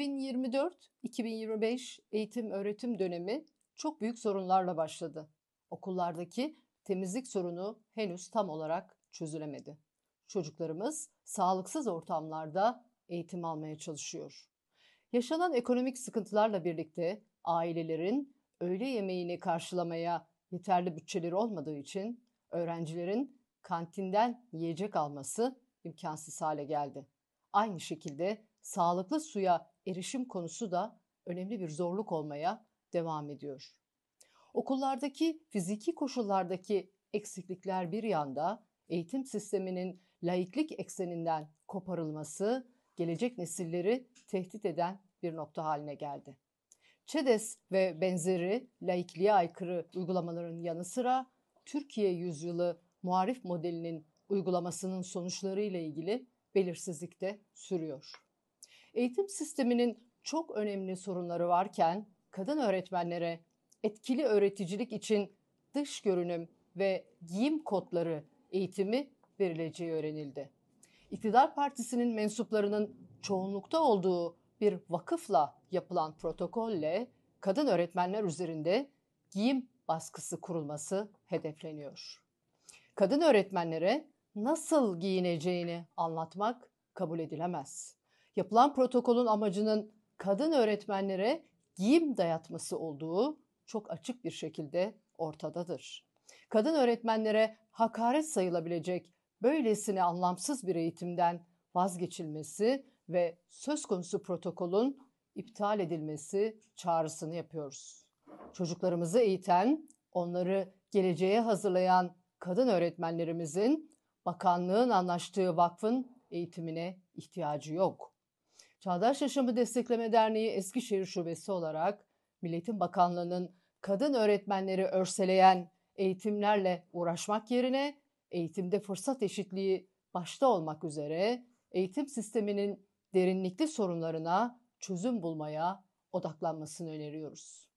2024-2025 eğitim öğretim dönemi çok büyük sorunlarla başladı. Okullardaki temizlik sorunu henüz tam olarak çözülemedi. Çocuklarımız sağlıksız ortamlarda eğitim almaya çalışıyor. Yaşanan ekonomik sıkıntılarla birlikte ailelerin öğle yemeğini karşılamaya yeterli bütçeleri olmadığı için öğrencilerin kantinden yiyecek alması imkansız hale geldi. Aynı şekilde sağlıklı suya erişim konusu da önemli bir zorluk olmaya devam ediyor. Okullardaki fiziki koşullardaki eksiklikler bir yanda eğitim sisteminin laiklik ekseninden koparılması gelecek nesilleri tehdit eden bir nokta haline geldi. ÇEDES ve benzeri laikliğe aykırı uygulamaların yanı sıra Türkiye yüzyılı muarif modelinin uygulamasının sonuçları ile ilgili belirsizlik de sürüyor. Eğitim sisteminin çok önemli sorunları varken kadın öğretmenlere etkili öğreticilik için dış görünüm ve giyim kodları eğitimi verileceği öğrenildi. İktidar partisinin mensuplarının çoğunlukta olduğu bir vakıfla yapılan protokolle kadın öğretmenler üzerinde giyim baskısı kurulması hedefleniyor. Kadın öğretmenlere nasıl giyineceğini anlatmak kabul edilemez. Yapılan protokolün amacının kadın öğretmenlere giyim dayatması olduğu çok açık bir şekilde ortadadır. Kadın öğretmenlere hakaret sayılabilecek böylesine anlamsız bir eğitimden vazgeçilmesi ve söz konusu protokolün iptal edilmesi çağrısını yapıyoruz. Çocuklarımızı eğiten, onları geleceğe hazırlayan kadın öğretmenlerimizin bakanlığın anlaştığı vakfın eğitimine ihtiyacı yok. Çağdaş Yaşamı Destekleme Derneği Eskişehir Şubesi olarak Milletin Bakanlığı'nın kadın öğretmenleri örseleyen eğitimlerle uğraşmak yerine eğitimde fırsat eşitliği başta olmak üzere eğitim sisteminin derinlikli sorunlarına çözüm bulmaya odaklanmasını öneriyoruz.